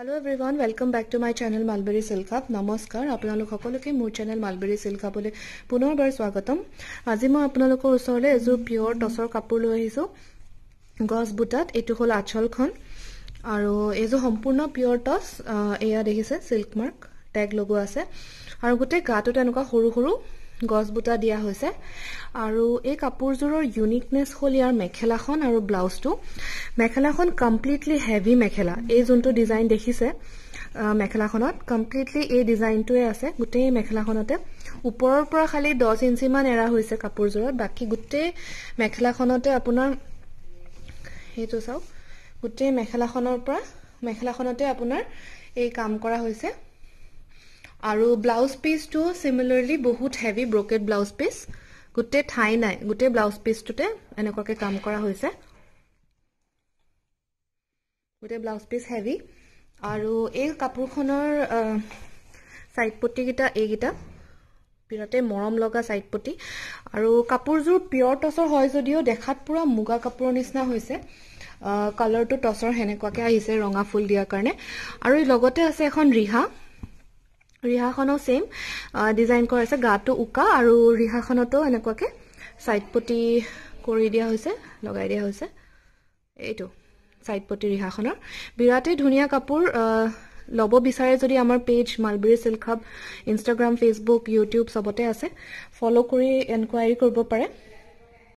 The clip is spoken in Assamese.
hello' everyone welcome back to my channel Mulberry Silk Cup নমস্কাৰ আপোনালোক সকলোকে মোৰ চেনেল মালবেৰী চিল্ক কাপলৈ পুনৰবাৰ স্বাগতম আজি মই আপোনালোকৰ ওচৰলৈ এযোৰ পিয়ৰ টচৰ কাপোৰ লৈ আহিছোঁ গছ বুটাত এইটো হ'ল আচলখন আৰু এইযোৰ সম্পূৰ্ণ পিয়ৰ টচ এয়া দেখিছে চিল্ক মাৰ্ক টেগ লগোৱা আছে আৰু গোটেই গাটোত এনেকুৱা সৰু সৰু গছ গছবুটা দিয়া হৈছে আৰু এই কাপোৰযোৰৰ ইউনিকনেছ হ'ল ইয়াৰ মেখেলাখন আৰু ব্লাউজটো মেখেলাখন কমপ্লিটলি হেভি মেখেলা এই যোনটো ডিজাইন দেখিছে মেখেলাখনত কমপ্লিটলি এই ডিজাইনটোৱে আছে গোটেই মেখেলাখনতে ওপৰৰ পৰা খালি দহ ইঞ্চিমান এৰা হৈছে কাপোৰযোৰত বাকী গোটেই মেখেলাখনতে আপোনাৰ সেইটো চাওক গোটেই মেখেলাখনৰ পৰা মেখেলাখনতে আপোনাৰ এই কাম কৰা হৈছে আৰু ব্লাউজ পিচটো চিমিলাৰলি বহুত হেভি ব্ৰকেড ব্লাউজ পিচ গোটেই ঠাই নাই গোটেই ব্লাউজ পিচটোতে এনেকুৱাকৈ কাম কৰা হৈছে গোটেই ব্লাউজ পিচ হেভি আৰু এই কাপোৰখনৰ ছাইড পটিকেইটা এইকেইটা বিৰাটেই মৰম লগা ছাইড পটি আৰু কাপোৰযোৰ পিয়ৰ টচৰ হয় যদিও দেখাত পূৰা মুগা কাপোৰৰ নিচিনা হৈছে কালাৰটো টচৰ সেনেকুৱাকৈ আহিছে ৰঙা ফুল দিয়াৰ কাৰণে আৰু লগতে আছে এখন ৰিহা ৰিহাখনো ছেইম ডিজাইন কৰা হৈছে গাটো উকা আৰু ৰিহাখনতো এনেকুৱাকে ছাইড পটি কৰি দিয়া হৈছে লগাই দিয়া হৈছে এইটো ছাইড পটি ৰিহাখনৰ বিৰাটেই ধুনীয়া কাপোৰ ল'ব বিচাৰে যদি আমাৰ page Mulberry Silk Hub Instagram Facebook YouTube চবতে আছে ফ'ল' কৰি এনকুৱাৰী কৰিব পাৰে